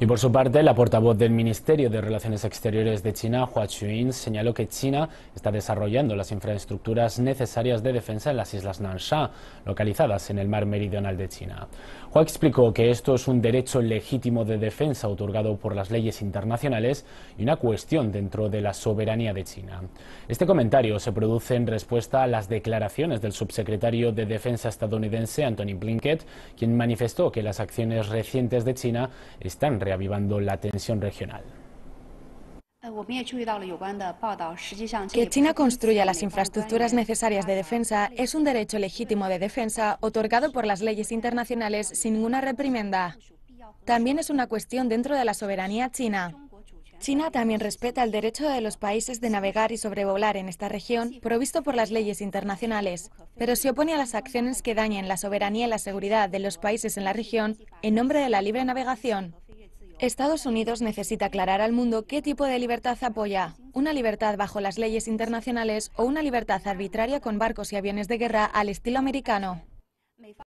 Y por su parte, la portavoz del Ministerio de Relaciones Exteriores de China, Hua Chuyin, señaló que China está desarrollando las infraestructuras necesarias de defensa en las islas Nansha, localizadas en el mar meridional de China. Hua explicó que esto es un derecho legítimo de defensa otorgado por las leyes internacionales y una cuestión dentro de la soberanía de China. Este comentario se produce en respuesta a las declaraciones del subsecretario de Defensa estadounidense Anthony blinkett quien manifestó que las acciones recientes de China están reavivando la tensión regional. Que China construya las infraestructuras necesarias de defensa es un derecho legítimo de defensa otorgado por las leyes internacionales sin ninguna reprimenda. También es una cuestión dentro de la soberanía china. China también respeta el derecho de los países de navegar y sobrevolar en esta región, provisto por las leyes internacionales, pero se opone a las acciones que dañen la soberanía y la seguridad de los países en la región en nombre de la libre navegación. Estados Unidos necesita aclarar al mundo qué tipo de libertad apoya, una libertad bajo las leyes internacionales o una libertad arbitraria con barcos y aviones de guerra al estilo americano.